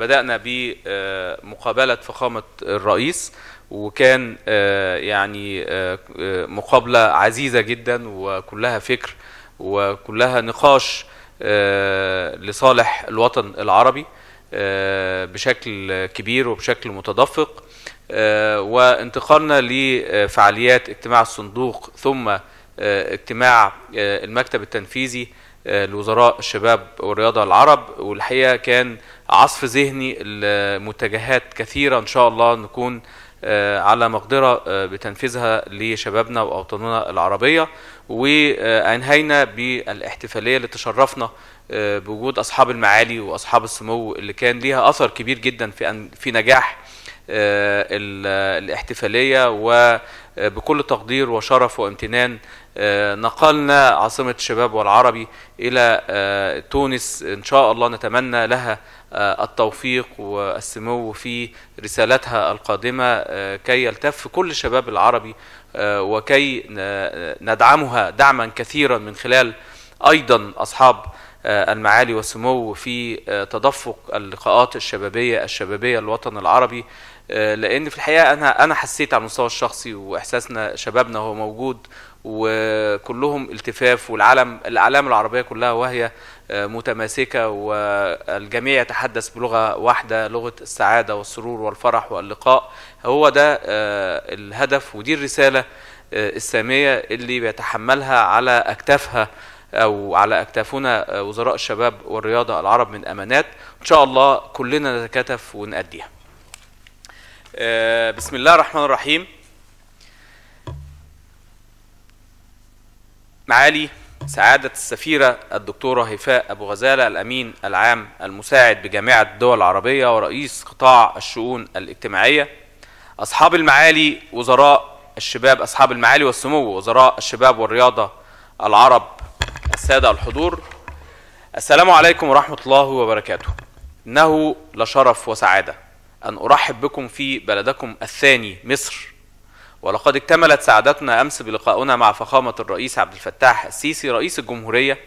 بدأنا بمقابلة آه، فخامة الرئيس وكان آه، يعني آه، مقابلة عزيزة جدا وكلها فكر وكلها نقاش لصالح الوطن العربي بشكل كبير وبشكل متدفق وانتقلنا لفعاليات اجتماع الصندوق ثم اجتماع المكتب التنفيذي لوزراء الشباب والرياضة العرب والحقيقة كان عصف ذهني لمتجهات كثيرة إن شاء الله نكون آه، على مقدرة آه، بتنفيذها لشبابنا وأوطاننا العربية وأنهينا بالاحتفالية اللي تشرفنا آه، بوجود أصحاب المعالي وأصحاب السمو اللي كان ليها أثر كبير جدا في في نجاح الاحتفالية وبكل تقدير وشرف وامتنان نقلنا عاصمة الشباب والعربي إلى تونس إن شاء الله نتمنى لها آه، التوفيق والسمو في رسالتها القادمة آه، كي يلتف كل الشباب العربي آه، وكي ندعمها دعما كثيرا من خلال أيضا أصحاب المعالي والسمو في تدفق اللقاءات الشبابية الشبابية الوطن العربي آه، لان في الحقيقه انا انا حسيت على المستوى الشخصي واحساسنا شبابنا هو موجود وكلهم التفاف والعلم الاعلام العربيه كلها وهي آه، متماسكه والجميع يتحدث بلغه واحده لغه السعاده والسرور والفرح واللقاء هو ده آه، الهدف ودي الرساله الساميه اللي بيتحملها على اكتافها او على اكتافنا وزراء الشباب والرياضه العرب من امانات ان شاء الله كلنا نتكاتف ونأديها آه، بسم الله الرحمن الرحيم معالي سعادة السفيرة الدكتورة هفاء أبو غزالة الأمين العام المساعد بجامعة الدول العربية ورئيس قطاع الشؤون الاجتماعية أصحاب المعالي وزراء الشباب أصحاب المعالي والسمو وزراء الشباب والرياضة العرب السادة الحضور السلام عليكم ورحمة الله وبركاته إنه لشرف وسعادة أن أرحب بكم في بلدكم الثاني مصر ولقد اكتملت سعادتنا أمس بلقائنا مع فخامة الرئيس عبد الفتاح السيسي رئيس الجمهورية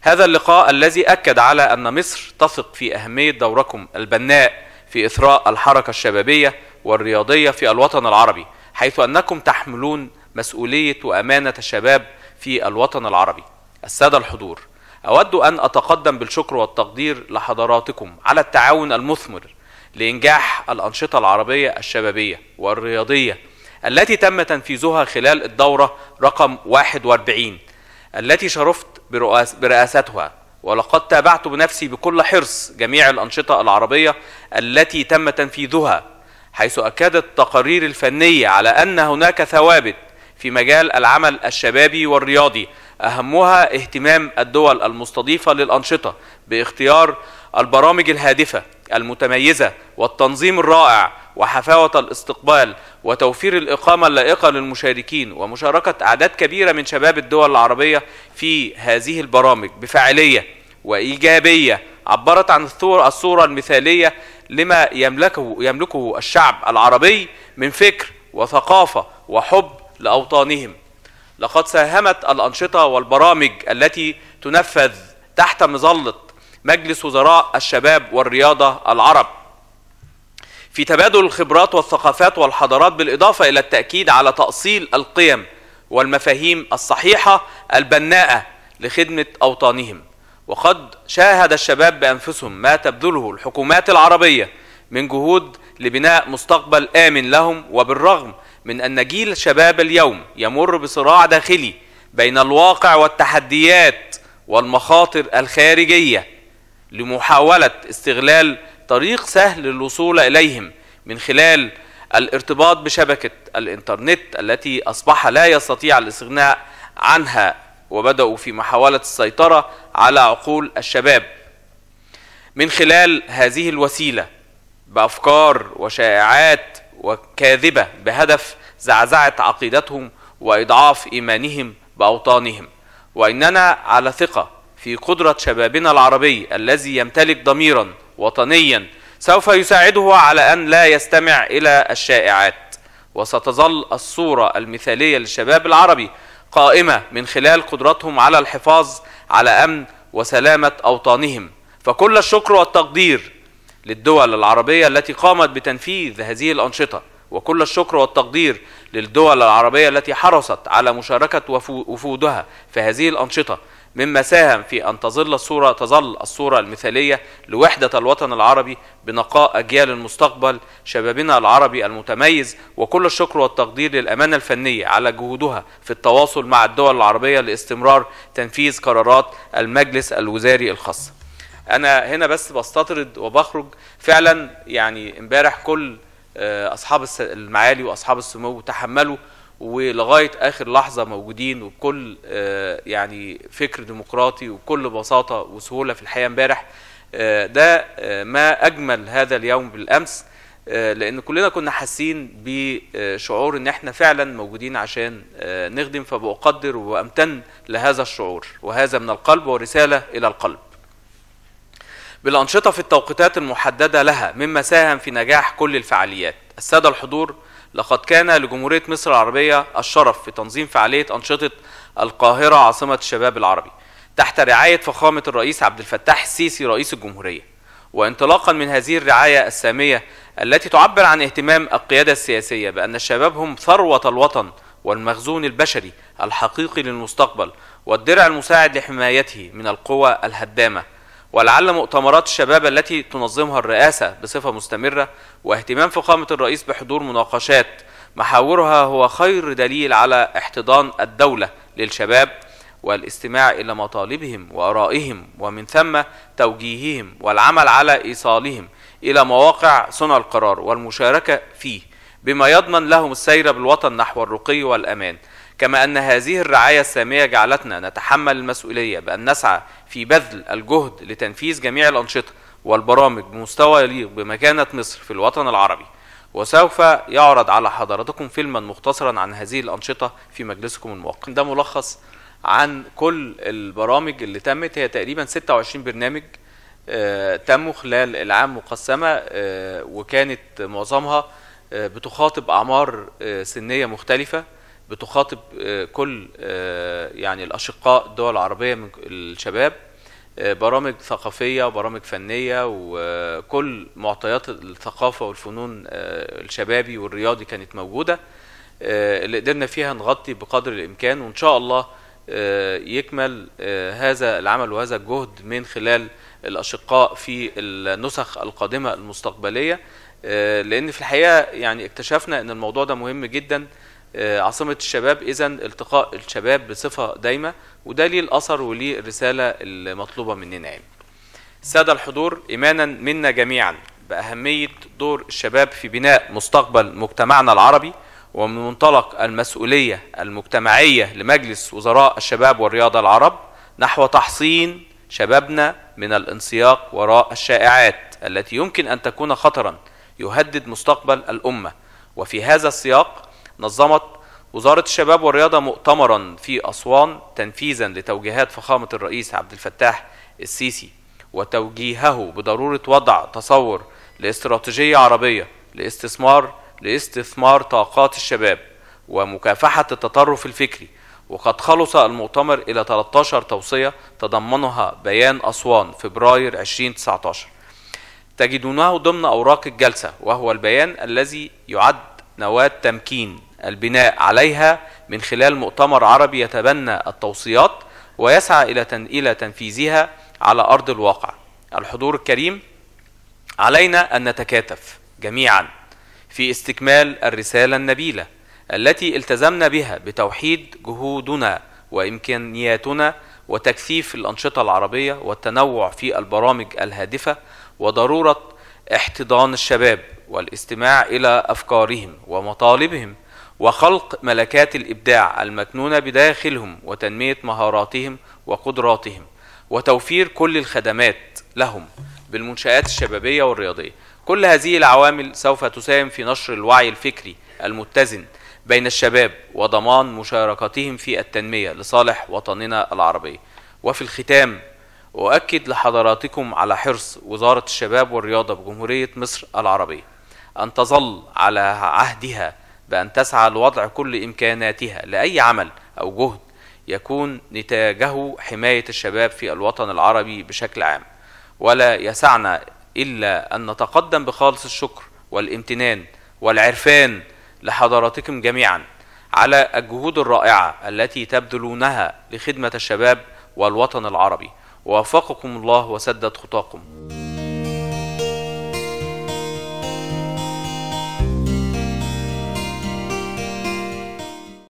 هذا اللقاء الذي أكد على أن مصر تثق في أهمية دوركم البناء في إثراء الحركة الشبابية والرياضية في الوطن العربي حيث أنكم تحملون مسؤولية وأمانة الشباب في الوطن العربي السادة الحضور أود أن أتقدم بالشكر والتقدير لحضراتكم على التعاون المثمر لإنجاح الأنشطة العربية الشبابية والرياضية التي تم تنفيذها خلال الدورة رقم 41 التي شرفت برئاستها ولقد تابعت بنفسي بكل حرص جميع الأنشطة العربية التي تم تنفيذها حيث أكدت التقارير الفنية على أن هناك ثوابت في مجال العمل الشبابي والرياضي أهمها اهتمام الدول المستضيفة للأنشطة باختيار البرامج الهادفة المتميزة والتنظيم الرائع وحفاوة الاستقبال وتوفير الإقامة اللائقة للمشاركين ومشاركة أعداد كبيرة من شباب الدول العربية في هذه البرامج بفاعلية وإيجابية عبرت عن الصورة المثالية لما يملكه, يملكه الشعب العربي من فكر وثقافة وحب لأوطانهم لقد ساهمت الأنشطة والبرامج التي تنفذ تحت مظلة مجلس وزراء الشباب والرياضة العرب في تبادل الخبرات والثقافات والحضارات بالإضافة إلى التأكيد على تأصيل القيم والمفاهيم الصحيحة البناءة لخدمة أوطانهم وقد شاهد الشباب بأنفسهم ما تبذله الحكومات العربية من جهود لبناء مستقبل آمن لهم وبالرغم من أن جيل شباب اليوم يمر بصراع داخلي بين الواقع والتحديات والمخاطر الخارجية لمحاولة استغلال طريق سهل للوصول إليهم من خلال الارتباط بشبكة الإنترنت التي أصبح لا يستطيع الاستغناء عنها وبدأوا في محاولة السيطرة على عقول الشباب من خلال هذه الوسيلة بأفكار وشائعات وكاذبة بهدف زعزعة عقيدتهم وإضعاف إيمانهم بأوطانهم وإننا على ثقة في قدرة شبابنا العربي الذي يمتلك ضميرا وطنيا سوف يساعده على أن لا يستمع إلى الشائعات وستظل الصورة المثالية للشباب العربي قائمة من خلال قدرتهم على الحفاظ على أمن وسلامة أوطانهم فكل الشكر والتقدير للدول العربية التي قامت بتنفيذ هذه الأنشطة وكل الشكر والتقدير للدول العربية التي حرصت على مشاركة وفودها في هذه الأنشطة مما ساهم في أن تظل الصورة تظل الصورة المثالية لوحدة الوطن العربي بنقاء أجيال المستقبل شبابنا العربي المتميز وكل الشكر والتقدير للأمانة الفنية على جهودها في التواصل مع الدول العربية لاستمرار تنفيذ قرارات المجلس الوزاري الخاص أنا هنا بس بستطرد وبخرج فعلا يعني امبارح كل آه، أصحاب المعالي وأصحاب السمو تحملوا ولغايه اخر لحظه موجودين وبكل آه، يعني فكر ديمقراطي وبكل بساطه وسهوله في الحقيقه امبارح آه، ده آه، ما اجمل هذا اليوم بالامس لان كلنا كنا حاسين بشعور ان احنا فعلا موجودين عشان نخدم فبقدر وامتن لهذا الشعور وهذا من القلب ورساله الى القلب بالانشطه في التوقيتات المحدده لها مما ساهم في نجاح كل الفعاليات الساده الحضور لقد كان لجمهورية مصر العربية الشرف في تنظيم فعالية أنشطة القاهرة عاصمة الشباب العربي تحت رعاية فخامة الرئيس عبد الفتاح السيسي رئيس الجمهورية وانطلاقا من هذه الرعاية السامية التي تعبر عن اهتمام القيادة السياسية بأن الشباب هم ثروة الوطن والمخزون البشري الحقيقي للمستقبل والدرع المساعد لحمايته من القوى الهدامة ولعل مؤتمرات الشباب التي تنظمها الرئاسة بصفة مستمرة واهتمام فخامة الرئيس بحضور مناقشات محاورها هو خير دليل على احتضان الدولة للشباب والاستماع إلى مطالبهم وآرائهم ومن ثم توجيههم والعمل على إيصالهم إلى مواقع صنع القرار والمشاركة فيه بما يضمن لهم السير بالوطن نحو الرقي والأمان كما أن هذه الرعاية السامية جعلتنا نتحمل المسؤولية بأن نسعى في بذل الجهد لتنفيذ جميع الأنشطة والبرامج بمستوى يليق بمكانة مصر في الوطن العربي وسوف يعرض على حضراتكم فيلما مختصرا عن هذه الأنشطة في مجلسكم الموقع ده ملخص عن كل البرامج اللي تمت هي تقريبا 26 برنامج آه، تموا خلال العام مقسمة آه، وكانت معظمها آه، بتخاطب أعمار سنية مختلفة بتخاطب آه، كل آه، يعني الاشقاء الدول العربيه من الشباب آه، برامج ثقافيه وبرامج فنيه وكل معطيات الثقافه والفنون الشبابي والرياضي كانت موجوده اللي قدرنا فيها نغطي بقدر الامكان وان شاء الله يكمل هذا العمل وهذا الجهد من خلال الاشقاء في النسخ القادمه المستقبليه لان في الحقيقه يعني اكتشفنا ان الموضوع ده مهم جدا آه، عاصمة الشباب إذا التقاء الشباب بصفة دايمة وده ليه الأثر وليه الرسالة المطلوبة مننا يعني. السادة الحضور إيمانا منا جميعا بأهمية دور الشباب في بناء مستقبل مجتمعنا العربي ومن منطلق المسؤولية المجتمعية لمجلس وزراء الشباب والرياضة العرب نحو تحصين شبابنا من الانسياق وراء الشائعات التي يمكن أن تكون خطرا يهدد مستقبل الأمة وفي هذا السياق نظمت وزارة الشباب والرياضة مؤتمرا في أسوان تنفيذا لتوجيهات فخامة الرئيس عبد الفتاح السيسي وتوجيهه بضرورة وضع تصور لاستراتيجية عربية لاستثمار لاستثمار طاقات الشباب ومكافحة التطرف الفكري وقد خلص المؤتمر إلى 13 توصية تضمنها بيان أسوان فبراير 2019 تجدونه ضمن أوراق الجلسة وهو البيان الذي يعد نواة تمكين البناء عليها من خلال مؤتمر عربي يتبنى التوصيات ويسعى إلى إلى تنفيذها على أرض الواقع. الحضور الكريم علينا أن نتكاتف جميعا في استكمال الرسالة النبيلة التي التزمنا بها بتوحيد جهودنا وإمكانياتنا وتكثيف الأنشطة العربية والتنوع في البرامج الهادفة وضرورة احتضان الشباب والاستماع الى افكارهم ومطالبهم وخلق ملكات الابداع المكنونه بداخلهم وتنميه مهاراتهم وقدراتهم وتوفير كل الخدمات لهم بالمنشات الشبابيه والرياضيه كل هذه العوامل سوف تساهم في نشر الوعي الفكري المتزن بين الشباب وضمان مشاركتهم في التنميه لصالح وطننا العربي وفي الختام أؤكد لحضراتكم على حرص وزارة الشباب والرياضة بجمهورية مصر العربية أن تظل على عهدها بأن تسعى لوضع كل إمكاناتها لأي عمل أو جهد يكون نتاجه حماية الشباب في الوطن العربي بشكل عام ولا يسعنا إلا أن نتقدم بخالص الشكر والامتنان والعرفان لحضراتكم جميعا على الجهود الرائعة التي تبذلونها لخدمة الشباب والوطن العربي ووفقكم الله وسدد خطاكم